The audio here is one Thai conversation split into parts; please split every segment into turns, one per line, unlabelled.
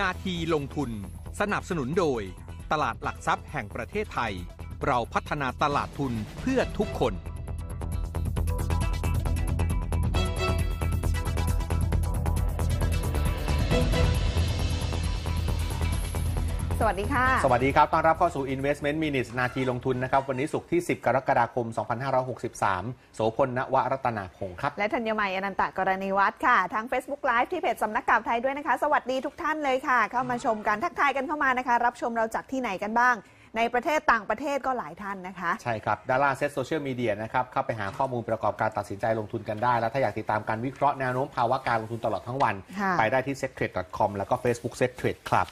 นาทีลงทุนสนับสนุนโดยตลาดหลักทรัพย์แห่งประเทศไทย เราพัฒนาตลาดทุนเพื่อทุกคน
วัสดีค่ะ สวั
สดีครับ ต้อนรับเข้าสู่ Investment Minutes นาทีลงทุนนะครับ วันนี้ศุกร์ที่ 10 กรกฎาคม 2563 โสพล ณวรัตนาพงครับ
และธัญมัย อนันตะกรณีวัฒน์ค่ะ ทาง Facebook Live ที่เพจสำนักข่าวไทยด้วยนะคะ สวัสดีทุกท่านเลยค่ะ เข้ามาชมกัน ทักทายกันเข้ามานะคะ รับชมเราจากที่ไหนกันบ้างในประเทศต่างประเทศก็หลายท่านนะคะ
ใช่ครับ ดาราเซ็ตโซเชียลมีเดียนะครับ เข้าไปหาข้อมูลประกอบการตัดสินใจลงทุนกันได้ แล้วถ้าอยากติดตามการวิเคราะห์แนวโน้มภาวะการลงทุนตลอดทั้งวัน ไปได้ที่ s e t t r a d e c o m แล้วก็ Facebook s e t t r a d e Club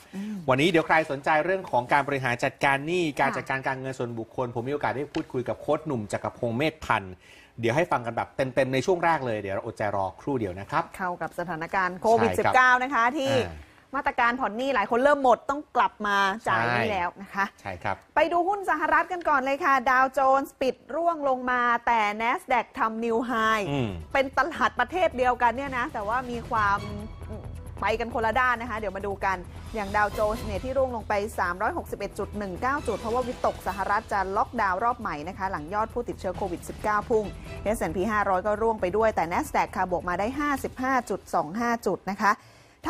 วันนี้เดี๋ยวใครสนใจเรื่องของการบริหารจัดการหนี้การจัดการการเงินส่วนบุคคลผมมีโอกาสได้พูดคุยกับโค้ชหนุ่มจักรพงษ์เมธพันธ์เดี๋ยวให้ฟังกันแบบเต็มๆในช่วงแรกเลยเดี๋ยวเราอดใจรอครู่เดียวนะคร
ับเข้ากับสถานการณ์โควิด -19 นะคะที่มาตรการผ่อนหนี้หลายคนเริ่มหมดต้องกลับมา จ่ายนี่แล้วนะคะ ใช่ครับ ไปดูหุ้นสหรัฐกันก่อนเลยค่ะ ดาวโจนส์ปิดร่วงลงมาแต่ n a s d a q ทำนิวไฮเป็นตลาดประเทศเดียวกันเนี่ยนะ แต่ว่ามีความไปกันคนละด้านนะคะ เดี๋ยวมาดูกันอย่างดาวโจนส์เนี่ยที่ร่วงลงไป 361.19 จุด เพราะว่าวิตกสหรัฐจะล็อกดาวรอบใหม่นะคะหลังยอดผู้ติดเชื้อโควิด19พุ่ง S&P 500 ก็ร่วงไปด้วยแต่ NASDAQ ค่ะบวกมาได้55.25 จุดนะคะ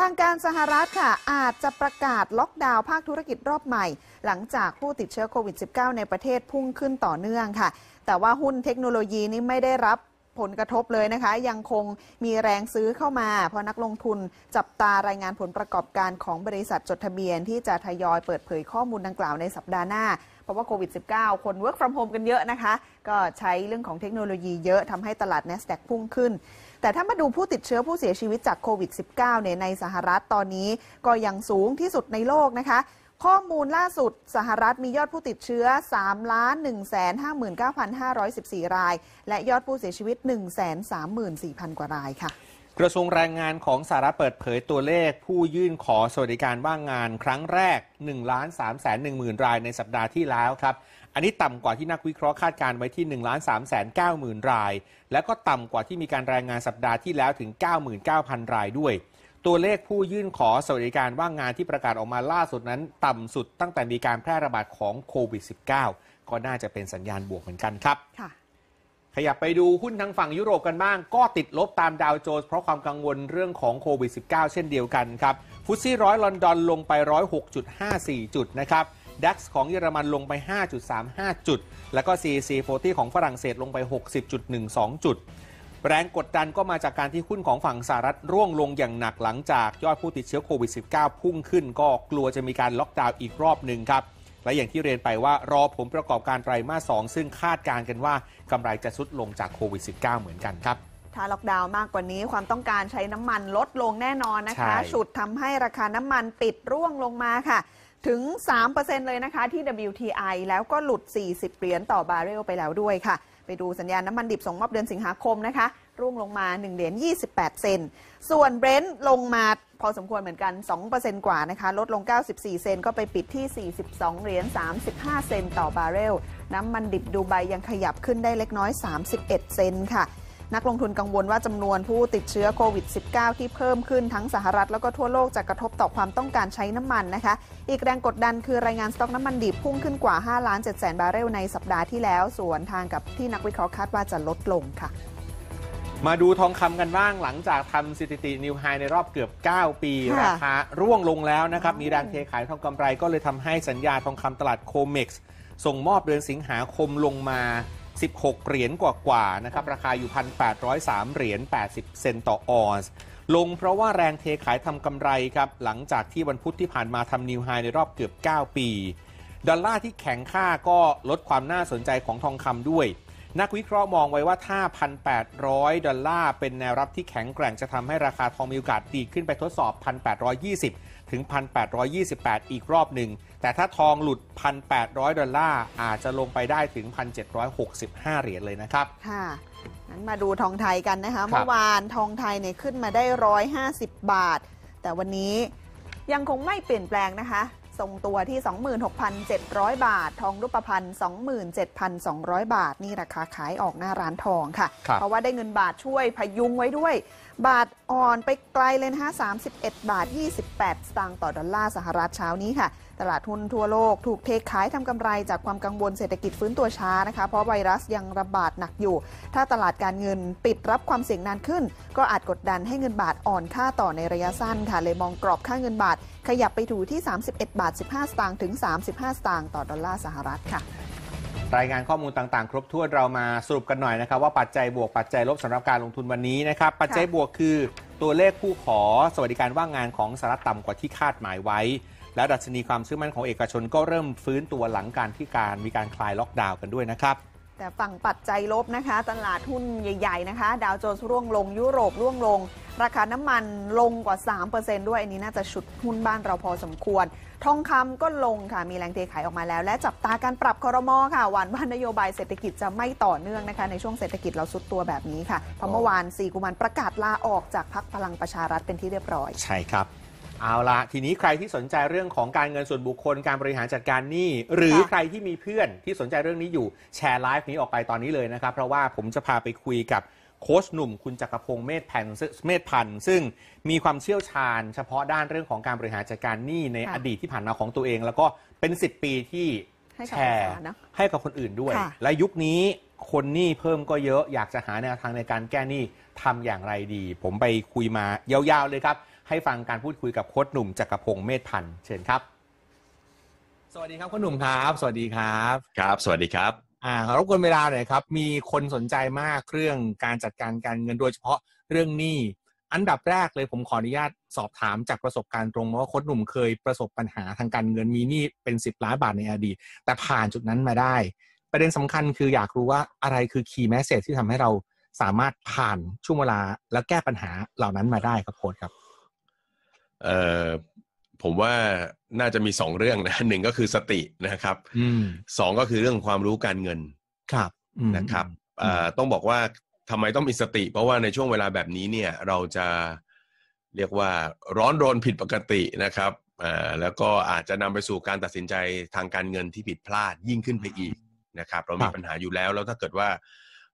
ทางการสหรัฐค่ะ อาจจะประกาศล็อกดาวน์ภาคธุรกิจรอบใหม่หลังจากผู้ติดเชื้อโควิด -19 ในประเทศพุ่งขึ้นต่อเนื่องค่ะ แต่ว่าหุ้นเทคโนโลยีนี้ไม่ได้รับผลกระทบเลยนะคะ ยังคงมีแรงซื้อเข้ามา เพราะนักลงทุนจับตารายงานผลประกอบการของบริษัทจดทะเบียน ที่จะทยอยเปิดเผยข้อมูลดังกล่าวในสัปดาห์หน้าเพราะว่าโควิด -19 คน work from home กันเยอะนะคะก็ใช้เรื่องของเทคโนโลยีเยอะทำให้ตลาด NASDAQ พุ่งขึ้นแต่ถ้ามาดูผู้ติดเชื้อผู้เสียชีวิตจากโควิด -19 เนี่ยในสหรัฐตอนนี้ ก็ยังสูงที่สุดในโลกนะคะ ข้อมูลล่าสุดสหรัฐมียอดผู้ติดเชื้อ3ล้าน1 5 9 5 1 4ราย และยอดผู้เสียชีวิต 1 3 4 0 0 0 กว่ารายค่ะ
ก
ระทรวงแรงงานของสหรัฐเปิดเผยตัวเลขผู้ยื่นขอสวัสดิการว่างงานครั้งแรก1ล้าน3แสน1หมื่นรายในสัปดาห์ที่แล้วครับ อันนี้ต่ำกว่าที่นักวิเคราะห์คาดการไว้ที่1ล้าน3แสน9หมื่นราย และก็ต่ำกว่าที่มีการรายงานสัปดาห์ที่แล้วถึง 99,000 รายด้วย ตัวเลขผู้ยื่นขอสวัสดิการว่างงานที่ประกาศออกมาล่าสุดนั้น ต่ำสุดตั้งแต่มีการแพร่ระบาดของโควิด -19 ก็น่าจะเป็นสัญญาณบวกเหมือนกันครับขยับไปดูหุ้นทางฝั่งยุโรปกันบ้าง ก็ติดลบตามดาวโจนส์เพราะความกังวลเรื่องของโควิด -19 เช่นเดียวกันครับฟุตซี่ร้อยลอนดอนลงไป 106.54 จุด นะครับดัคของเยอรมันลงไป 5.35 จุด แล้วก็ CAC 40ของฝรั่งเศสลงไป 60.12 จุด แรงกดดันก็มาจากการที่หุ้นของฝั่งสหรัฐร่วงลงอย่างหนักหลังจากยอดผู้ติดเชื้อโควิด -19 พุ่งขึ้นก็กลัวจะมีการล็อกดาวน์อีกรอบหนึ่งครับและอย่างที่เรียนไปว่ารอผลประกอบการไตรมาสสซึ่งคาดการกันว่ากำไรจะซุดลงจากโควิด -19 เหมือนกันครับ
ถ้าล็อกดาวน์มากกว่านี้ความต้องการใช้น้ำมันลดลงแน่นอนนะคะฉุดทำให้ราคาน้ำมันปิดร่วงลงมาค่ะ ถึง 3%เลยนะคะที่ WTI แล้วก็หลุด 40 เหรียญต่อบาร์เรลไปแล้วด้วยค่ะ ไปดูสัญญาณน้ำมันดิบส่งมอบเดือนสิงหาคมนะคะร่วงลงมา1เหรียญ28 เซนส่วนเบรนท์ลงมาพอสมควรเหมือนกัน 2%กว่านะคะ ลดลง 94 เซน ก็ไปปิดที่ 42 เหรียญ 35 เซนต่อบาร์เรล น้ำมันดิบดูไบยังขยับขึ้นได้เล็กน้อย 31 เซนค่ะนักลงทุนกังวลว่าจำนวนผู้ติดเชื้อโควิด -19 ที่เพิ่มขึ้นทั้งสหรัฐแล้วก็ทั่วโลกจะกระทบต่อความต้องการใช้น้ำมันนะคะ อีกแรงกดดันคือรายงานสต็อกน้ำมันดิบพุ่งขึ้นกว่า5ล้าน7แสนบาร์เรลในสัปดาห์ที่แล้วส่วนทางกับ ที่นักวิเคราะห์คาดว่าจะลดลงค่ะ
มาดูทองคำกันบ้างหลังจากทำสถิตินิวไฮในรอบเกือบ 9 ปี ราคา ร่วงลงแล้วนะครับ มีแรงเทขายทองกำไรก็เลยทำให้สัญญาทองคำตลาดโคเม็ก์ส่งมอบเดือนสิงหาคมลงมา 16 เหรียญกว่าๆนะครับ ราคาอยู่ 1,803 เหรียญ80 เซนต์ต่อออนซ์ลงเพราะว่าแรงเทขายทำกำไรครับ หลังจากที่วันพุธที่ผ่านมาทำนิวไฮในรอบเกือบ 9 ปีดอลลาร์ที่แข็งค่าก็ลดความน่าสนใจของทองคำด้วยนักวิเคราะห์มองไว้ว่าถ้า 1,800ดอลลาร์เป็นแนวรับที่แข็งแกร่งจะทำให้ราคาทองมีโอกาสดีขึ้นไปทดสอบ 1,820 ถึง 1,828 อีกรอบหนึ่ง แต่ถ้าทองหลุด 1,800ดอลลาร์อาจจะลงไปได้ถึง 1,765 เหรียญเลยนะครับ
ค่ะนั้นมาดูทองไทยกันนะคะเมื่อวานทองไทยเนี่ยขึ้นมาได้ 150 บาท แต่วันนี้ยังคงไม่เปลี่ยนแปลงนะคะทรงตัวที่ 26,700 บาท ทองรูปพรรณ27,200 บาทนี่ราคาขายออกหน้าร้านทองค่ะ เพราะว่าได้เงินบาทช่วยพยุงไว้ด้วย บาทอ่อนไปไกลเลยนะคะ31 บาท 28 สตางค์ต่อดอลลาร์สหรัฐเช้านี้ค่ะตลาดหุ้นทั่วโลก ถูกเทขายทำกำไรจากความกังวลเศรษฐกิจฟื้นตัวช้านะคะเพราะไวรัสยังระบาดหนักอยู่ ถ้าตลาดการเงินปิดรับความเสี่ยงนานขึ้น ก็อาจกดดันให้เงินบาทอ่อนค่าต่อในระยะสั้นค่ะ เลยมองกรอบค่าเงินบาทขยับไปถูที่ 31 บาท 15 สตางค์ถึง 35 สตางค์ต่อดอลลาร์สหรัฐค่ะ
รายงานข้อมูลต่างๆ ครบถ้วนเรามาสรุปกันหน่อยนะครับว่าปัจจัยบวกปัจจัยลบสำหรับการลงทุนวันนี้นะครับปัจจัยบวกคือตัวเลขผู้ขอ สวัสดิการว่างงานของสหรัฐต่ำกว่าที่คาดหมายไว้และดัชนีความเชื่อมั่นของเอกชนก็เริ่มฟื้นตัวหลังการที่การมีการคลายล็อกดาวน์กันด้วยนะครับ
แต่ฝั่งปัจจัยลบนะคะ ตลาดหุ้นใหญ่ ๆ นะคะ ดาวโจนส์ร่วงลง ยุโรป ร่วงลง ราคาน้ำมันลงกว่า 3%ด้วย อันนี้น่าจะชุดหุ้นบ้านเราพอสมควรทองคำก็ลงค่ะมีแรงเทขายออกมาแล้ว และจับตาการปรับคอรมอค่ะหวานว่านโยบายเศรษฐกิจจะไม่ต่อเนื่องนะคะ ในช่วงเศรษฐกิจเราสุดตัวแบบนี้ค่ะเพราะเมื่อวานสี่กุมารประกาศลาออกจากพักพลังประชารัฐเป็นที่เรียบร้อย ใ
ช่ครับเอาละทีนี้ใครที่สนใจเรื่องของการเงินส่วนบุคคลการบริหารจัดการหนี้หรือใครที่มีเพื่อนที่สนใจเรื่องนี้อยู่แชร์ไลฟ์นี้ออกไปตอนนี้เลยนะครับ เพราะว่าผมจะพาไปคุยกับโค้ชหนุ่ม คุณจักรพงศ์เมธพันธ์เมธพันธ์ซึ่งมีความเชี่ยวชาญ เฉพาะด้านเรื่องของการบริหารจัดการหนี้ในอดีตที่ผ่านมาของตัวเอง แล้วก็เป็น 10 ปีที่แชร์ ให้กับคนอื่นด้วย และยุคนี้คนหนี้เพิ่มก็เยอะอยากจะหาแนวทางในการแก้หนี้ทำอย่างไรดี ผมไปคุยมายาวๆเลยครับให้ฟังการพูดคุยกับโค้ชหนุ่มจักรพงศ์เมธพันธ์เชิญครับ สวัสดีครับโค้ชหนุ่มครับ สวัสดีครับ ครับ สวัสดีครับอ่ารบกวนเวลาหน่อยครับ มีคนสนใจมากเรื่องการจัดการการเงินโดยเฉพาะเรื่องหนี้ อันดับแรกเลยผมขออนุญาตสอบถามจากประสบการณ์ตรงว่าโค้ชหนุ่มเคยประสบปัญหาทางการเงินมีหนี้เป็นสิบล้านบาทในอดีต แต่ผ่านจุดนั้นมาได้ ประเด็นสำคัญคืออยากรู้ว่าอะไรคือคีย์แมสเซจที่ทำให้เราสามารถผ่านช่วงเวลาและแก้ปัญหาเหล่านั้นมาได้ครับโค้ชครับ
เอ่อผมว่าน่าจะมีสองเรื่องนะหนึ่งก็คือสตินะครับสองก็คือเรื่องความรู้การเงินครับนะครับต้องบอกว่าทำไมต้องมีสติ เพราะว่าในช่วงเวลาแบบนี้เนี่ย เราจะเรียกว่าร้อนรนผิดปกตินะครับแล้วก็อาจจะนำไปสู่การตัดสินใจทางการเงินที่ผิดพลาดยิ่งขึ้นไปอีกนะครับ เรามีปัญหาอยู่แล้ว แล้วถ้าเกิดว่า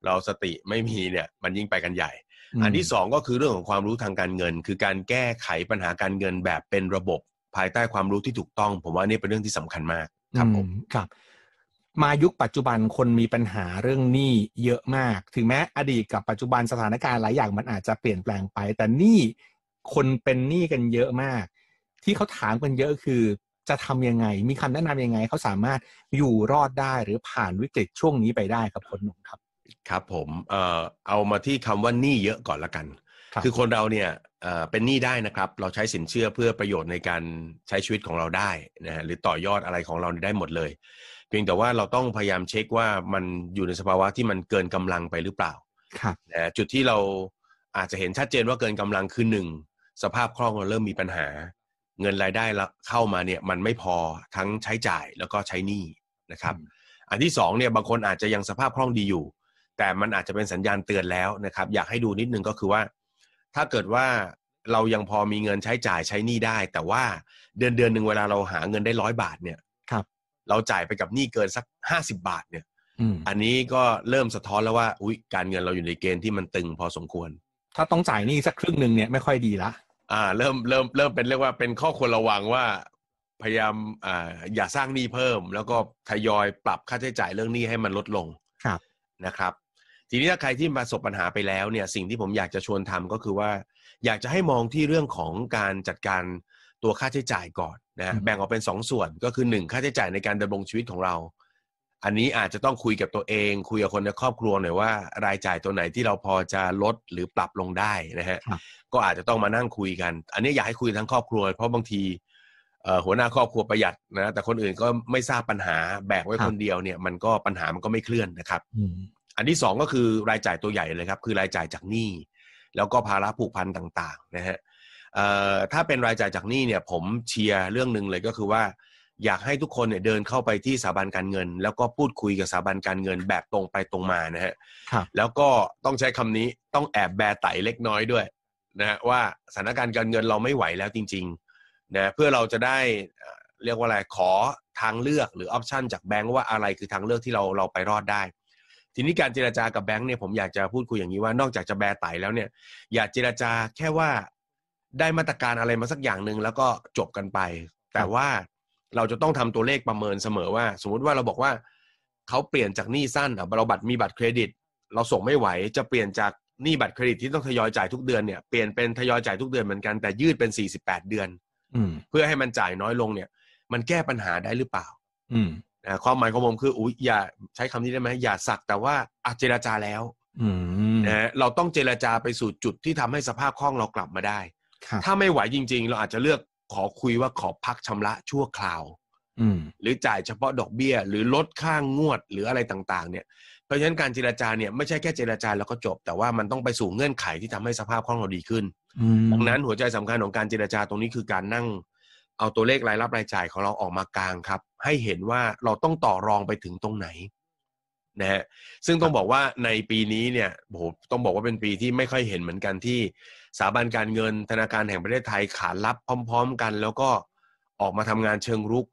เราสติไม่มีเนี่ยมันยิ่งไปกันใหญ่อันที่สองก็คือเรื่องของความรู้ทางการเงิน คือการแก้ไขปัญหาการเงินแบบเป็นระบบ ภายใต้ความรู้ที่ถูกต้องผมว่านี่เป็นเรื่องที่สำคัญมาก
ครับผมครับมายุคปัจจุบันคนมีปัญหาเรื่องหนี้เยอะมากถึงแม้อดีตกับปัจจุบันสถานการณ์หลายอย่าง มันอาจจะเปลี่ยนแปลงไป แต่หนี้คนเป็นหนี้กันเยอะมาก ที่เขาถามกันเยอะคือจะทำยังไง มีคำแนะนํำยังไงเขาสามารถอยู่รอดได้หรือผ่านวิกฤตช่วงนี้ไปได้ครับคนหนุ่
มครับครับผม เอ่อเอามาที่คำว่าหนี้เยอะก่อนละกัน คือคนเราเนี่ยเป็นหนี้ได้นะครับ เราใช้สินเชื่อเพื่อประโยชน์ในการใช้ชีวิตของเราได้นะฮะหรือต่อยอดอะไรของเราได้หมดเลยเพียงแต่ว่าเราต้องพยายามเช็คว่ามันอยู่ในสภาวะที่มันเกินกำลังไปหรือเปล่าครับจุดที่เราอาจจะเห็นชัดเจนว่าเกินกำลัง คือหนึ่ง สภาพคล่องเราเริ่มมีปัญหา เงินรายได้เข้ามาเนี่ยมันไม่พอทั้งใช้จ่ายแล้วก็ใช้หนี้นะครับ อันที่สองเนี่ยบางคนอาจจะยังสภาพคล่องดีอยู่แต่มันอาจจะเป็นสัญญาณเตือนแล้วนะครับ อยากให้ดูนิดนึงก็คือว่า ถ้าเกิดว่าเรายังพอมีเงินใช้จ่ายใช้หนี้ได้ แต่ว่าเดือนเดือนหนึ่งเวลาเราหาเงินได้ร้อยบาทเนี่ยครับ เราจ่ายไปกับหนี้เกินสักห้าสิบาท เนี่ยอันนี้ก็เริ่มสะท้อนแล้วว่าอุ้ยการเงินเราอยู่ในเกณฑ์ที่มันตึงพอสมควร ถ้าต้องจ่ายหนี้สักครึ่งหนึ่งเนี่ย
ไม่ค่อยดีละ
อ่า เริ่มเริ่มเริ่มเป็นเรียกว่าเป็นข้อควรระวังว่าพยายามอ่าอย่าสร้างหนี้เพิ่ม แล้วก็ทยอยปรับค่าใช้จ่ายเรื่องหนี้ให้มันลดลงครับนะครับทีนี้ถ้าใครที่ประสบปัญหาไปแล้วเนี่ยสิ่งที่ผมอยากจะชวนทำก็คือว่าอยากจะให้มองที่เรื่องของการจัดการตัวค่าใช้จ่ายก่อนนะแบ่งออกเป็น2สส่วนก็คือ1ค่าใช้จ่ายในการดำรงชีวิตของเรา อันนี้อาจจะต้องคุยกับตัวเอง คุยกับคนในครอบครัวหน่อยว่า รายจ่ายตัวไหนที่เราพอจะลดหรือปรับลงได้นะฮะก็อาจจะต้องมานั่งคุยกัน อันนี้อยากให้คุยทั้งครอบครัว เพราะบางทีหัวหน้าครอบครัวประหยัดนะแต่คนอื่นก็ไม่ทราบปัญหาแบกไว้คนเดียวเนี่ยมันก็ปัญหามันก็ไม่เคลื่อนนะครับอันที่ 2 ก็คือรายจ่ายตัวใหญ่เลยครับคือรายจ่ายจากหนี้แล้วก็ภาระผูกพันต่างๆนะฮะถ้าเป็นรายจ่ายจากหนี้เนี่ยผมเชียร์เรื่องหนึ่งเลยก็คือว่า อยากให้ทุกคนเนี่ยเดินเข้าไปที่สถาบันการเงิน แล้วก็พูดคุยกับสถาบันการเงินแบบตรงไปตรงมานะฮะแล้วก็ต้องใช้คำนี้ต้องแอบแบไตเล็กน้อยด้วยนะฮะว่าสถานการณ์การเงินเราไม่ไหวแล้วจริงๆนะเพื่อเราจะได้เรียกว่าอะไรขอทางเลือกหรือออปชันจากแบงก์ว่าอะไรคือทางเลือกที่เราเราไปรอดได้ทีนี้การเจราจากับแบงค์เนี่ยผมอยากจะพูดคุยอย่างนี้ว่า นอกจากจะแบร์ไตแล้วเนี่ย อย่าเจราจาแค่ว่าได้มาตรการอะไรมาสักอย่างหนึ่งแล้วก็จบกันไป แต่ว่าเราจะต้องทำตัวเลขประเมินเสมอว่า สมมุติว่าเราบอกว่าเขาเปลี่ยนจากหนี้สั้นเราบัตรมีบัตรเครดิต เราส่งไม่ไหว จะเปลี่ยนจากหนี้บัตรเครดิตที่ต้องทยอยจ่ายทุกเดือนเนี่ยเปลี่ยนเป็นทยอยจ่ายทุกเดือนเหมือนกันแต่ยืดเป็นสี่สิบแปดเดือนเพื่อให้มันจ่ายน้อยลงเนี่ย มันแก้ปัญหาได้หรือเปล่านะความหมายของผมคืออุ้ยอย่าใช้คำนี้ได้ไหมอย่าสักแต่ว่าอาเจรจาแล้วนะเราต้องเจรจาไปสู่จุดที่ทำให้สภาพคล่องเรากลับมาได้ ถ้าไม่ไหวจริง ๆ เราอาจจะเลือกขอคุยว่าขอพักชำระชั่วคราวหรือจ่ายเฉพาะดอกเบี้ยหรือลดค่างงวดหรืออะไรต่างๆเนี่ย เพราะฉะนั้นการเจรจาเนี่ยไม่ใช่แค่เจรจาแล้วก็จบ แต่ว่ามันต้องไปสู่เงื่อนไขที่ทำให้สภาพคล่องเราดีขึ้นดังนั้นหัวใจสำคัญของการเจรจาตรงนี้คือการนั่งเอาตัวเลขรายรับรายจ่ายของเราออกมากลางครับ ให้เห็นว่าเราต้องต่อรองไปถึงตรงไหนนะฮะซึ่งต้องบอกว่าในปีนี้เนี่ยโหต้องบอกว่าเป็นปีที่ไม่ค่อยเห็นเหมือนกันที่สถาบันการเงินธนาคารแห่งประเทศไทยขารับพร้อม ๆ กัน แล้วก็ออกมาทำงานเชิงรุก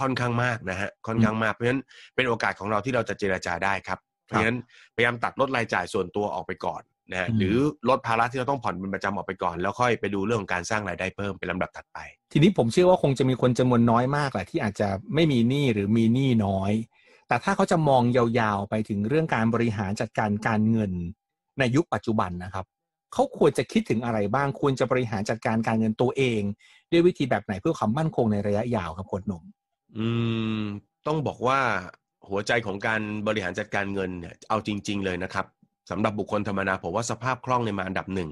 ค่อนข้างมากนะฮะค่อนข้างมากเพราะฉะนั้นเป็นโอกาสของเราที่เราจะเจราจาได้ครับ เพราะฉะนั้นพยายามตัดลดรายจ่ายส่วนตัวออกไปก่อนนะหรือลดภาระที่เราต้องผ่อนเป็นประจำออกไปก่อน แล้วค่อยไปดูเรื่องของการสร้างรายได้เพิ่มเป็นลำดับถัดไป
ทีนี้ผมเชื่อว่าคงจะมีคนจำนวนน้อยมากแหละที่อาจจะไม่มีหนี้หรือมีหนี้น้อย แต่ถ้าเขาจะมองยาวๆไปถึงเรื่องการบริหารจัดการการเงินในยุคปัจจุบันนะครับเขาควรจะคิดถึงอะไรบ้างควรจะบริหารจัดการการเงินตัวเองด้วยวิธีแบบไหนเพื่อความมั่นคงในระยะยาวครับโค้หนุ่ม
อืม ต้องบอกว่าหัวใจของการบริหารจัดการเงินเนี่ยเอาจริง ๆเลยนะครับสำหรับบุคคลธรรมดาผมว่าสภาพคล่องในมาอันดับหนึ่ง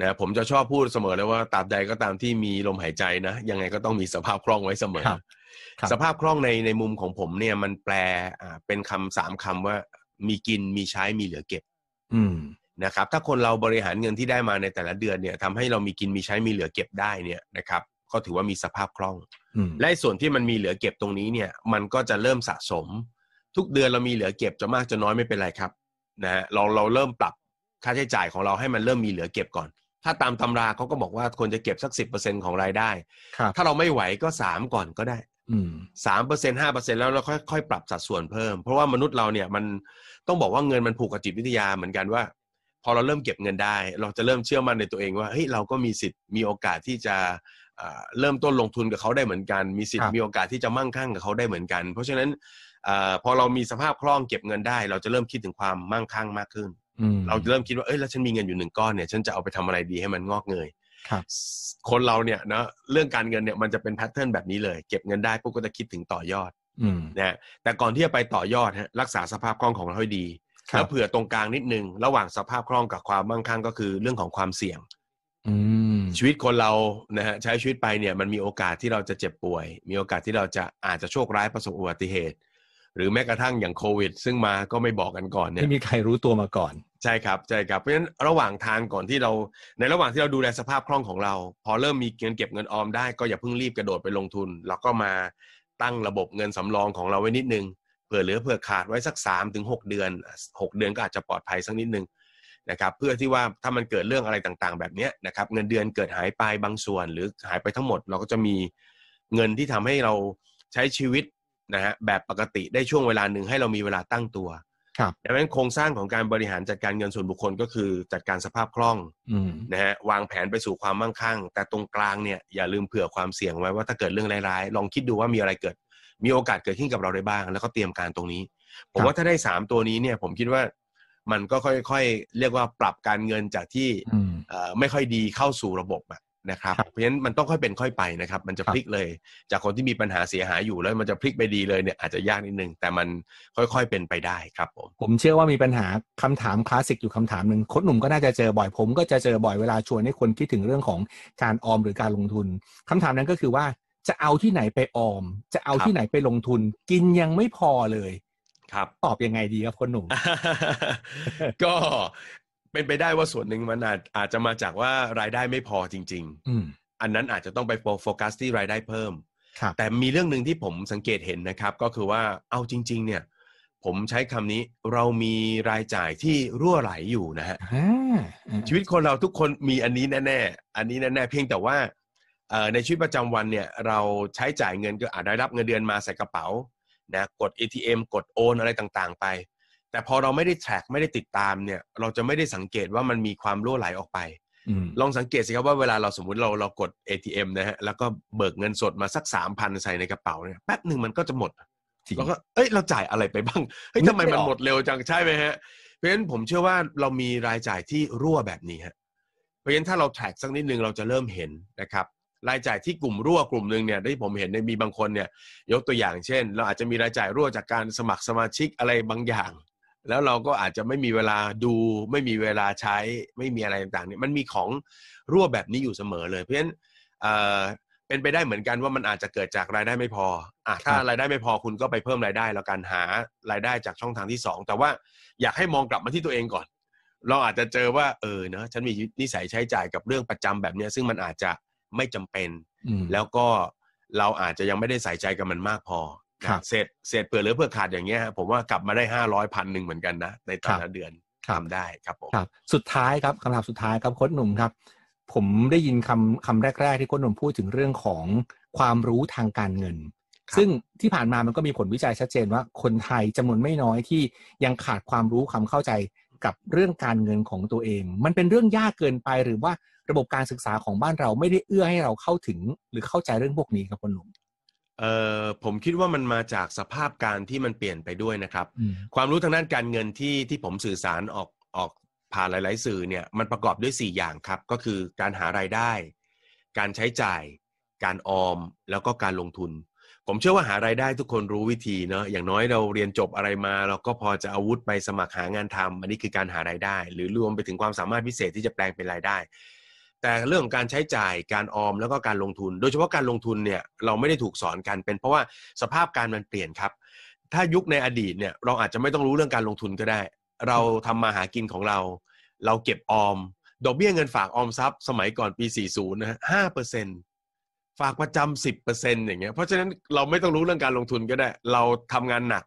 นะผมจะชอบพูดเสมอเลยว่าตราบใดก็ตามที่มีลมหายใจนะยังไงก็ต้องมีสภาพคล่องไว้เสมอสภาพคล่องในในมุมของผมเนี่ยมันแปลเป็นคำสามคำว่า มีกินมีใช้มีเหลือเก็บนะครับ ถ้าคนเราบริหารเงินที่ได้มาในแต่ละเดือนเนี่ยทำให้เรามีกินมีใช้มีเหลือเก็บได้เนี่ยนะครับ ก็ถือว่ามีสภาพคล่องและส่วนที่มันมีเหลือเก็บตรงนี้เนี่ย มันก็จะเริ่มสะสมทุกเดือนเรามีเหลือเก็บจะมากจะน้อยไม่เป็นไรครับนะฮะเราเราเริ่มปรับค่าใช้จ่ายของเราให้มันเริ่มมีเหลือเก็บก่อน ถ้าตามตำราเขาก็บอกว่าควรจะเก็บสักสิบเปอร์เซ็นของรายได้ ถ้าเราไม่ไหวก็สามก่อนก็ได้สามเปอร์เซ็นห้าเปอร์เซ็นแล้วเราค่อยค่อยปรับสัดส่วนเพิ่มเพราะว่ามนุษย์เราเนี่ยมันต้องบอกว่าเงินมันผูกกับจิตวิทยาเหมือนกันว่า พอเราเริ่มเก็บเงินได้ เราจะเริ่มเชื่อมั่นในตัวเองว่าเฮ้ยเราก็มีสิทธิ์มีโอกาสที่จะเริ่มต้นลงทุนกับเขาได้เหมือนกันมีสิทธิ์มีโอกาสที่จะมั่งคั่งกับเขาได้เหมือนกันเพราะฉะนั้นพอเรามีสภาพคล่องเก็บเงินได้ เราจะเริ่มคิดถึงความมั่งคั่งมากขึ้นเราจะเริ่มคิดว่าเอ้ยแล้วฉันมีเงินอยู่หนึ่งก้อนเนี่ย ฉันจะเอาไปทำอะไรดีให้มันงอกเงยคนเราเนี่ยนะเรื่องการเงินเนี่ยมันจะเป็นแพทเทิร์นแบบนี้เลย เก็บเงินได้ปุ๊บก็จะคิดถึงต่อยอดนะแต่ก่อนที่จะไปต่อยอดฮะรักษาสภาพคล่องของเราให้ดีแล้วเผื่อตรงกลางนิดนึงระหว่างสภาพคล่องกับความมั่งคั่งก็คือเรื่องของความเสี่ยงชีวิตคนเรานะฮะใช้ชีวิตไปเนี่ย มันมีโอกาสที่เราจะเจ็บป่วย มีโอกาสที่เราจะอาจจะโชคร้ายประสบอุบัติเหตุหรือแม้กระทั่งอย่างโควิด ซึ่งมาก็ไม่บอกกันก่อนเนี่ยไม่มีใครรู้ตัวมาก่อน ใช่ครับใช่ครับเพราะฉะนั้นระหว่างทางก่อนที่เรา ในระหว่างที่เราดูแลสภาพคล่องของเรา พอเริ่มมีเงินเก็บเงินออมได้ก็อย่าเพิ่งรีบกระโดดไปลงทุน แล้วก็มาตั้งระบบเงินสำรองของเราไว้นิดนึงเผื่อเหลือเผื่อขาดไว้สัก3ถึงหเดือน 6 เดือนก็อาจจะปลอดภัยสักนิดนึงนะครับเพื่อที่ว่าถ้ามันเกิดเรื่องอะไรต่างๆ แบบนี้นะครับเงินเดือนเกิดหายไปบางส่วนหรือหายไปทั้งหมด เราก็จะมีเงินที่ทำให้เราใช้ชีวิตนะฮะแบบปกติได้ช่วงเวลาหนึ่งให้เรามีเวลาตั้งตัว ครับดังนั้นโครงสร้างของการบริหารจัดการเงินส่วนบุคคลก็คือจัดการสภาพคล่องนะฮะวางแผนไปสู่ความมั่งคั่ง แต่ตรงกลางเนี่ยอย่าลืมเผื่อความเสี่ยงไว้ว่าถ้าเกิดเรื่องร้าย ๆ ลองคิดดูว่ามีอะไรเกิด มีโอกาสเกิดขึ้นกับเราได้บ้าง แล้วก็เตรียมการตรงนี้ ผมว่าถ้าได้สามตัวนี้เนี่ยผมคิดว่ามันก็ค่อยๆเรียกว่าปรับการเงินจากที่ไม่ค่อยดีเข้าสู่ระบบอะนะครับเพราะฉะนั้น มันต้องค่อยเป็นค่อยไปนะครับ มันจะพลิกเลย จากคนที่มีปัญหาเสียหายอยู่แล้วมันจะพลิกไปดีเลยเนี่ย อาจจะยากนิดนึงแต่มันค่อยๆเป็นไปได้ครับผ
มผมเชื่อว่ามีปัญหาคำถามคลาสสิกอยู่คำถามหนึ่งคนหนุ่มก็น่าจะเจอบ่อยผมก็จะเจอบ่อยเวลาชวนให้คนคิดถึงเรื่องของการออมหรือการลงทุน คำถามนั้นก็คือว่าจะเอาที่ไหนไปออม จะเอาที่ไหนไปลงทุน กินยังไม่พอเลยครับ ตอบยังไงดีครับ คนหน
ุ่ม ก็เป็นไปได้ว่าส่วนหนึ่งมันอาจอาจจะมาจากว่ารายได้ไม่พอจริง ๆอือันนั้นอาจจะต้องไปโฟกัสที่รายได้เพิ่ม แต่มีเรื่องหนึ่งที่ผมสังเกตเห็นนะครับ ก็คือว่าเอาจริงๆเนี่ย ผมใช้คำนี้เรามีรายจ่ายที่รั่วไหลอยู่นะฮะชีวิตคนเราทุกคนมีอันนี้แน่ๆอันนี้แน่ๆเพียงแต่ว่าในชีวิตประจำวันเนี่ย เราใช้จ่ายเงินก็อาจได้รับเงินเดือนมาใส่กระเป๋านะกด ATM กดโอนอะไรต่าง ๆ ไปแต่พอเราไม่ได้แทร็กไม่ได้ติดตามเนี่ยเราจะไม่ได้สังเกตว่ามันมีความรั่วไหลออกไปลองสังเกตสิครับว่าเวลาเราสมมติเราเรากด ATM นะฮะแล้วก็เบิกเงินสดมาสักสามพันใส่ในกระเป๋าเนี่ยแป๊บหนึ่งมันก็จะหมดเราก็เอ้ยเราจ่ายอะไรไปบ้างเฮ้ยทำไมมันหมดเร็วจังใช่ไหมฮะเพราะฉะนั้นผมเชื่อว่าเรามีรายจ่ายที่รั่วแบบนี้ฮะเพราะฉะนั้นถ้าเราแท็กสักนิดนึงเราจะเริ่มเห็นนะครับรายจ่ายที่กลุ่มรั่วกลุ่มหนึ่งเนี่ยที่ผมเห็นในมีบางคนเนี่ย ยกตัวอย่างเช่น เราอาจจะมีรายจ่ายรั่วจากการสมัครสมาชิก อะไรบางอย่างแล้วเราก็อาจจะไม่มีเวลาดูไม่มีเวลาใช้ไม่มีอะไรต่างๆ เนี่ยมันมีของรั่วแบบนี้อยู่เสมอเลย เพราะฉะนั้นเป็นไปได้เหมือนกันว่ามันอาจจะเกิดจากรายได้ไม่พออ่ะถ้ารายได้ไม่พอคุณก็ไปเพิ่มรายได้ แล้วกันหารายได้จากช่องทางที่2แต่ว่าอยากให้มองกลับมาที่ตัวเองก่อน เราอาจจะเจอว่าเออเนาะฉันมีนิสัยใช้จ่ายกับเรื่องประจำแบบนี้ซึ่งมันอาจจะไม่จำเป็นแล้วก็เราอาจจะยังไม่ได้ใส่ใจกับมันมากพอครับเศษเศษเปลือเหลือเปื่อขาดอย่างเงี้ยผมว่ากลับมาได้ห้าร้อยพันหนึ่งเหมือนกันนะในแต่ละเดือนทำได้ครับผ
มครับ สุดท้ายครับคำถามสุดท้ายครับโค้ชหนุ่มครับผมได้ยินคำคำแรกๆที่โค้ชหนุ่มพูดถึงเรื่องของความรู้ทางการเงิน ซึ่งที่ผ่านมามันก็มีผลวิจัยชัดเจนว่าคนไทยจำนวนไม่น้อยที่ยังขาดความรู้ความเข้าใจกับเรื่องการเงินของตัวเอง มันเป็นเรื่องยากเกินไปหรือว่าระบบการศึกษาของบ้านเราไม่ได้เอื้อให้เราเข้าถึงหรือเข้าใจเรื่องพวกนี้ครับคุณหนุ่ม
เอ่อผมคิดว่ามันมาจากสภาพการที่มันเปลี่ยนไปด้วยนะครับ ความรู้ทางด้านการเงินที่ที่ผมสื่อสารออกออกผ่านหลายๆ สื่อเนี่ยมันประกอบด้วย 4 อย่างครับ ก็คือการหารายได้ การใช้จ่าย การออมแล้วก็การลงทุน ผมเชื่อว่าหารายได้ทุกคนรู้วิธีเนาะอย่างน้อยเราเรียนจบอะไรมา เราก็พอจะอาวุธไปสมัครหางานทำ อันนี้คือการหารายได้ หรือรวมไปถึงความสามารถพิเศษที่จะแปลงเป็นรายได้แต่เรื่องการใช้จ่ายการออมแล้วก็การลงทุน โดยเฉพาะการลงทุนเนี่ยเราไม่ได้ถูกสอนกันเป็นเพราะว่าสภาพการมันเปลี่ยนครับ ถ้ายุคในอดีตเนี่ยเราอาจจะไม่ต้องรู้เรื่องการลงทุนก็ได้ เราทำมาหากินของเรา เราเก็บออมดอกเบี้ยเงินฝากออมทรัพย์ สมัยก่อนปี40นะฮะห้าเปอร์เซ็นต์ฝากประจำสิบเปอร์เซ็นต์อย่างเงี้ยเพราะฉะนั้นเราไม่ต้องรู้เรื่องการลงทุนก็ได้ เราทำงานหนัก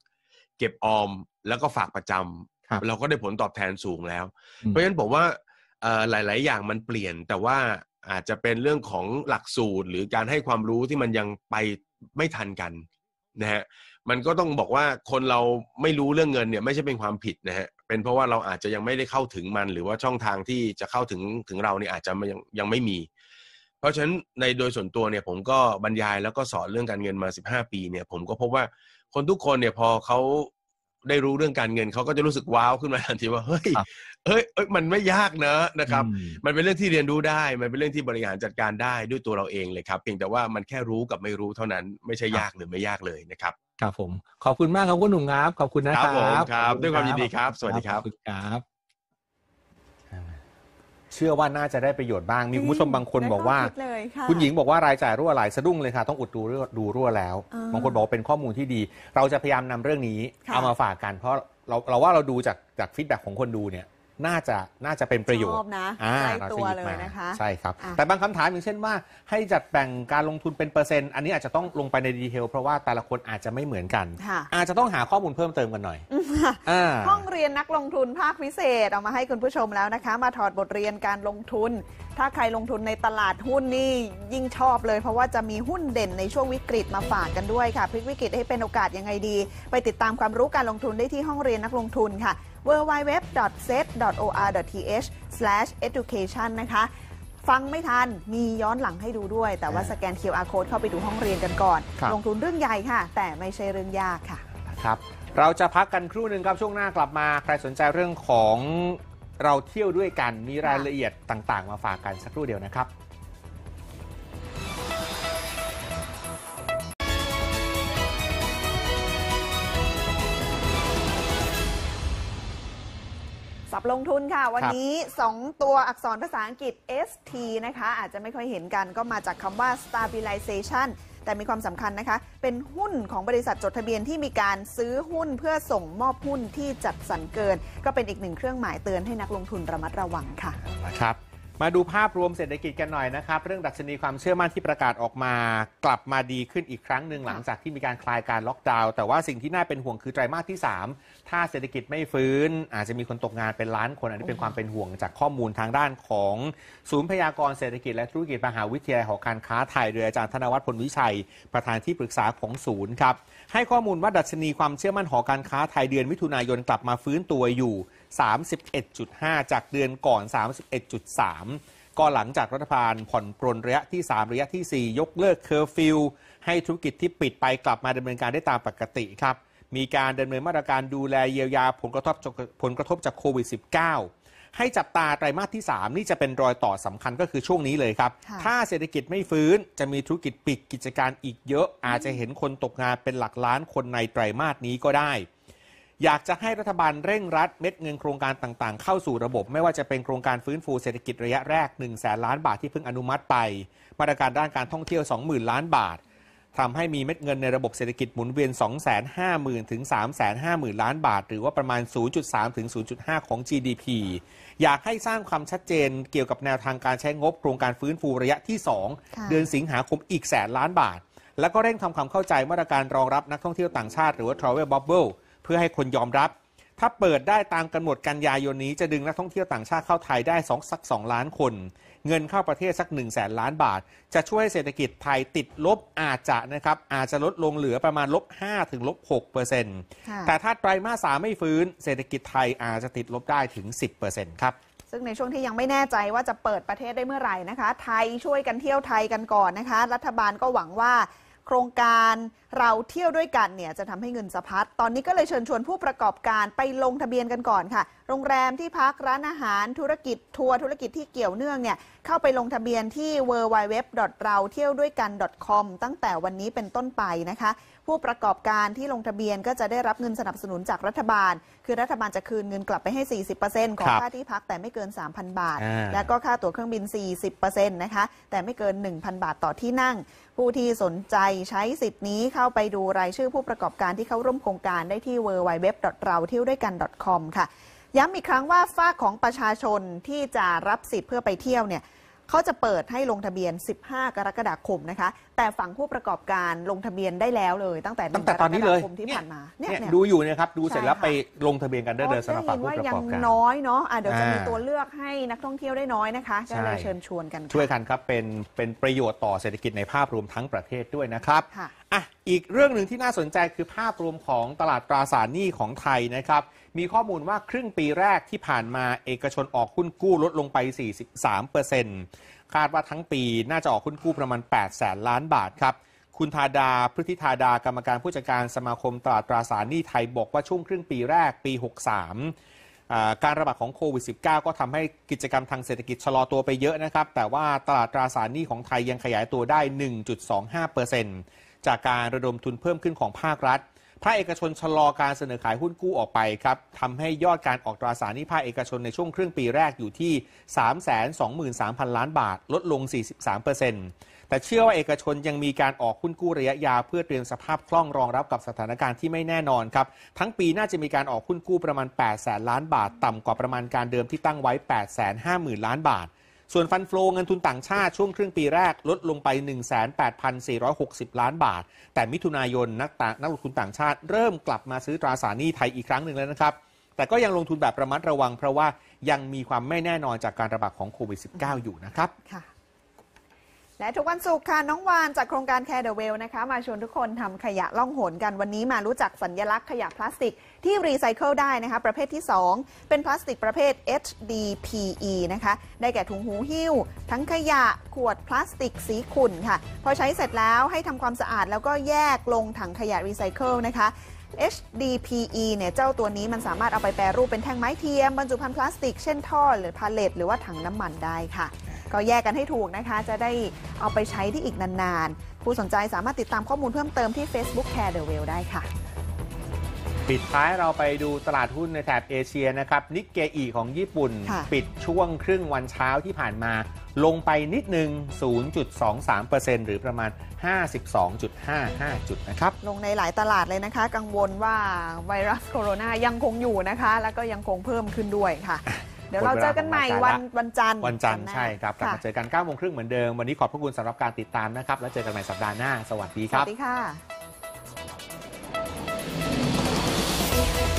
เก็บออมแล้วก็ฝากประจำ เราก็ได้ผลตอบแทนสูงแล้ว เพราะฉะนั้นผมว่าหลายๆอย่างมันเปลี่ยน แต่ว่าอาจจะเป็นเรื่องของหลักสูตร หรือการให้ความรู้ที่มันยังไปไม่ทันกันนะฮะมันก็ต้องบอกว่าคนเราไม่รู้เรื่องเงินเนี่ย ไม่ใช่เป็นความผิดนะฮะเป็นเพราะว่าเราอาจจะยังไม่ได้เข้าถึงมัน หรือว่าช่องทางที่จะเข้าถึงถึงเราเนี่ยอาจจะยังยังไม่มี เพราะฉะนั้นในโดยส่วนตัวเนี่ย ผมก็บรรยายแล้วก็สอนเรื่องการเงินมา15ปีเนี่ย ผมก็พบว่าคนทุกคนเนี่ยพอเขาได้รู้เรื่องการเงินเขาก็จะรู้สึกว้าวขึ้นมาทันทีว่าเฮ้ยเฮ้ย เอ้ยมันไม่ยากเนอะนะครับ มันเป็นเรื่องที่เรียนรู้ได้ มันเป็นเรื่องที่บริหารจัดการได้ด้วยตัวเราเองเลยครับเพียงแต่ว่ามันแค่รู้กับไม่รู้เท่านั้นไม่ใช่ยากหรือไม่ยากเลยนะครับ
ครับผม ขอบคุณมากครับคุณหนุ่มครับขอบคุณนะครับครับผมครับ ด้วยความยินดีครับ สวัสดีครับครับเชื่อว่าน่าจะได้ประโยชน์บ้าง มีคุณผู้ชมบางคนบอกว่า คุณหญิงบอกว่ารายจ่ายรั่วไหลสะดุ้งเลยค่ะ ต้องอุดดูรั่วดูรั่วแล้ว บางคนบอกว่าเป็นข้อมูลที่ดี เราจะพยายามนำเรื่องนี้ เอามาฝากกัน เพราะเราเราว่าเราดูจากจากฟีดแบ็ของคนดูเนี่ยน่าจะน่าจะเป็นประโยชน์ชอบนะใชล้ตัวเลยนะคะใช่ครับแต่บางคำถามอย่างเช่นว่าให้จัดแบ่งการลงทุนเป็นเปอร์เซ็นต์ อันนี้อาจจะต้องลงไปในดีเทล เพราะว่าแต่ละคนอาจจะไม่เหมือนกัน อาจจะต้องหาข้อมูลเพิ่มเติมกันหน่อยห้อง
เรียนนักลงทุนภาคพิเศษเอามาให้คุณผู้ชมแล้วนะคะมาถอดบทเรียนการลงทุนถ้าใครลงทุนในตลาดหุ้นนี่ยิ่งชอบเลยเพราะว่าจะมีหุ้นเด่นในช่วงวิกฤตมาฝากกันด้วยค่ะพลิกวิกฤตให้เป็นโอกาสยังไงดี ไปติดตามความรู้การลงทุนได้ที่ห้องเรียนนักลงทุนค่ะ www.set.or.th/education นะคะฟังไม่ทัน มีย้อนหลังให้ดูด้วย แต่ว่าสแกน QR code เข้าไปดูห้องเรียนกันก่อน ลงทุนเรื่องใหญ่ค่ะ แต่ไม่ใช่เรื่องยากค่ะ
ครับเราจะพักกันครู่หนึ่งครับช่วงหน้ากลับมา ใครสนใจเรื่องของเราเที่ยวด้วยกันมีรายละเอียดต่าง ๆ มาฝากกัน สักครู่เดียวนะครับ
สับลงทุนค่ะ วันนี้ 2 ตัวอักษรภาษาอังกฤษ ST นะคะ อาจจะไม่ค่อยเห็นกันก็มาจากคำว่า stabilization แต่มีความสำคัญนะคะ เป็นหุ้นของบริษัทจดทะเบียนที่มีการซื้อหุ้นเพื่อส่งมอบหุ้นที่จัดสรรเกิน ก็เป็นอีกหนึ่งเครื่องหมายเตือนให้นักลงทุนระมัดระวังค่ะ
ะครับมาดูภาพรวมเศรษฐกิจกันหน่อยนะครับ เรื่องดัชนีความเชื่อมั่นที่ประกาศออกมา กลับมาดีขึ้นอีกครั้งหนึ่งหลังจากที่มีการคลายการล็อกดาวน์แต่ว่าสิ่งที่น่าเป็นห่วงคือไตรมาสที่ 3 ถ้าเศรษฐกิจไม่ฟื้น อาจจะมีคนตกงานเป็นล้านคน อันนี้เป็นความเป็นห่วงจากข้อมูลทางด้านของ ศูนย์พยากรเศรษฐกิจและธุรกิจมหาวิทยาลัยหอการค้าไทยโดยอาจารย์ธนวัฒน์พลวิชัย ประธานที่ปรึกษาของศูนย์ครับ ให้ข้อมูลว่าดัชนีความเชื่อมั่นหอการค้าไทยเดือนมิถุนายนกลับมาฟื้นตัวอยู่31.5 จากเดือนก่อน 31.3 ก็หลังจากรัฐบาลผ่อนปรนระยะที่ 3 ระยะที่ 4 ยกเลิกเคอร์ฟิวให้ธุรกิจที่ปิดไปกลับมาดำเนินการได้ตามปกติครับ มีการดำเนินมาตรการดูแลเยียวยาผลกระทบผลกระทบจากโควิด -19 ให้จับตาไตรมาสที่ 3 นี่จะเป็นรอยต่อสำคัญก็คือช่วงนี้เลยครับ ถ้าเศรษฐกิจไม่ฟื้นจะมีธุรกิจปิดกิจการอีกเยอะอาจจะเห็นคนตกงานเป็นหลักล้านคนในไตรมาสนี้ก็ได้อยากจะให้รัฐบาลเร่งรัด เม็ดเงินโครงการต่างๆ เข้าสู่ระบบ ไม่ว่าจะเป็นโครงการฟื้นฟูเศรษฐกิจระยะแรก1นึ่งแสนล้านบาทที่เพิ่งอนุมัติไป มาตรการด้านการท่องเที่ยว 20,000ล้านบาททำให้มีเม็ดเงินในระบบเศรษฐกิจหมุนเวียน 250,000ถึง3 5ม0 0 0ล้านบาท หรือว่าประมาณ 0.3ถึง0.5 ของ GDP อยากให้สร้างความชัดเจนเกี่ยวกับแนวทางการใช้งบโครงการฟื้นฟูระยะที่ 2 เดือนสิงหาคมอีกแสนล้านบาท แล้วก็เร่งทำความเข้าใจมาตรการรองรับนักท่องเที่ยวต่างชาติ หรือว่า Travel Bubble พื่อให้คนยอมรับ ถ้าเปิดได้ตามกำหนดกันยายนนี้จะดึงนักท่องเที่ยวต่างชาติเข้าไทยได้สองสักสองล้านคน เงินเข้าประเทศสัก1นึ่งแสนล้านบาท จะช่วยเศรษฐกิจไทยติดลบอาจจะนะครับ อาจจะลดลงเหลือประมาณลบ5ถึงลบ6เปอร์เซ็นต์ แต่ถ้าไตรมาสสามไม่ฟื้น เศรษฐกิจไทยอาจจะติดลบได้ถึง 10เปอร์เซ็นต์ครับ
ซึ่งในช่วงที่ยังไม่แน่ใจว่าจะเปิดประเทศได้เมื่อไหร่นะคะ ไทยช่วยกันเที่ยวไทยกันก่อนนะคะ รัฐบาลก็หวังว่าโครงการเราเที่ยวด้วยกันเนี่ยจะทำให้เงินสะพัด ตอนนี้ก็เลยเชิญชวนผู้ประกอบการไปลงทะเบียนกันก่อนค่ะ โรงแรมที่พักร้านอาหารธุรกิจ ทัวร์ธุรกิจที่เกี่ยวเนื่องเนี่ยเข้าไปลงทะเบียนที่ w w w เราเที่ยวด้วยกัน .com ตั้งแต่วันนี้เป็นต้นไปนะคะผู้ประกอบการที่ลงทะเบียนก็จะได้รับเงินสนับสนุนจากรัฐบาล คือรัฐบาลจะคืนเงินกลับไปให้ 40%ของค่าที่พักแต่ไม่เกิน 3,000 บาท และก็ค่าตั๋วเครื่องบิน 40%นะคะแต่ไม่เกิน 1,000 บาทต่อที่นั่ง ผู้ที่สนใจใช้สิทธิ์นี้เข้าไปดูรายชื่อผู้ประกอบการที่เข้าร่วมโครงการได้ที่ www. เราเที่ยวด้วยกัน .com ค่ะ ย้ำอีกครั้งว่าฝ้าของประชาชนที่จะรับสิทธิ์เพื่อไปเที่ยวเนี่ยเขาจะเปิดให้ลงทะเบียน 15 กรกฎาคมนะคะ แต่ฝั่งผู้ประกอบการลงทะเบียนได้แล้วเลยตั้งแต่ตั้งแต่ตอนนี้เลยที่ผ่านมาเนี่ย
ดูอยู่นะครับดูเสร็จแล้วไปลงทะเบียนกัน ได้เลยสำหรับผู้ประกอบการน้
อยเนาะเดี๋ยวจะมีตัวเลือกให้นักท่องเที่ยวได้น้อยนะคะก็เลยเชิญชวนกันช่
วยกันครับเป็นเป็นประโยชน์ต่อเศรษฐกิจในภาพรวมทั้งประเทศด้วยนะครับอ่ะอีกเรื่องหนึ่งที่น่าสนใจคือภาพรวมของตลาดตราสารหนี้ของไทยนะครับ มีข้อมูลว่าครึ่งปีแรกที่ผ่านมาเอกชนออกหุ้นกู้ลดลงไป 43%คาดว่าทั้งปีน่าจะออกหุ้นกู้ประมาณ 8 แสนล้านบาทครับ คุณธาดาพฤทธิธาดากรรมการผู้จัดการสมาคมตลาดตราสารหนี้ไทยบอกว่าช่วงครึ่งปีแรกปี 63การระบาดของโควิด -19 ก็ทำให้กิจกรรมทางเศรษฐกิจชะลอตัวไปเยอะนะครับ แต่ว่าตลาดตราสารหนี้ของไทยยังขยายตัวได้ 1.25%เจากการระดมทุนเพิ่มขึ้นของภาครัฐภาคเอกชนชะลอการเสนอขายหุ้นกู้ออกไปครับทำให้ยอดการออกตราสารหนี้ภาคเอกชนในช่วงครึ่งปีแรกอยู่ที่323,000 ล้านบาทลดลง 43%แต่เชื่อว่าเอกชนยังมีการออกหุ้นกู้ระยะยาวเพื่อเตรียมสภาพคล่องรองรับกับสถานการณ์ที่ไม่แน่นอนครับทั้งปีน่าจะมีการออกหุ้นกู้ประมาณ8แสนล้านบาท ต่ำกว่าประมาณการเดิมที่ตั้งไว้8 5 0 0 0 0ล้านบาทส่วนฟันเฟลเงินทุนต่างชาติ ช่วงครึ่งปีแรกลดลงไป 18,460 ล้านบาท แต่มิถุนายนนักต่างนักลงทุนต่างชาติเริ่มกลับมาซื้อตราสารหนี้ไทยอีกครั้งหนึ่งแล้วนะครับ แต่ก็ยังลงทุนแบบระมัดระวังเพราะว่ายังมีความไม่แน่นอนจากการระบาดของโควิด -19 อยู่นะครับ
และทุกวันศุกร์ค่ะ น้องวานจากโครงการแคร์เดอะเวลนะคะมาชวนทุกคนทำขยะล่องหนกันวันนี้มารู้จักสัญญลักษณ์ขยะพลาสติกที่รีไซเคิลได้นะคะ ประเภทที่ 2 เป็นพลาสติกประเภท HDPE นะคะได้แก่ถุงหูหิ้ว ทั้งขยะขวดพลาสติกสีขุ่นค่ะ พอใช้เสร็จแล้วให้ทำความสะอาดแล้วก็แยกลงถังขยะรีไซเคิลนะคะ HDPE เนี่ยเจ้าตัวนี้มันสามารถเอาไปแปรรูปเป็นแท่งไม้เทียมบรรจุภัณฑ์พลาสติกเช่นท่อหรือพาเลตหรือว่าถังน้ำมันได้ค่ะก็แยกกันให้ถูกนะคะ จะได้เอาไปใช้ได้อีกนานๆ ผู้สนใจสามารถติดตามข้อมูลเพิ่มเติมที่ Facebook Care the Well ได้ค่ะ
ปิดท้ายเราไปดูตลาดหุ้นในแถบเอเชียนะครับนิกเกอีของญี่ปุ่น ปิดช่วงครึ่งวันเช้าที่ผ่านมา ลงไปนิดนึง 0.23%หรือประมาณ 52.55 จุดนะครับ
ลงในหลายตลาดเลยนะคะ กังวลว่าไวรัสโคโรนายังคงอยู่นะคะ แล้วก็ยังคงเพิ่มขึ้นด้วยค่ะเดี๋ยวเราเจอกันใหม่วันวันจันทร์วันจันทร์ใช่ครับกลับมาเจ
อกัน9ก้าโมงครึ่งเหมือนเดิม วันนี้ขอบพระคุณสำหรับการติดตามนะครับ แล้วเจอกันใหม่สัปดาห์หน้า สวัสดีครับ สวัสดี
ค่ะ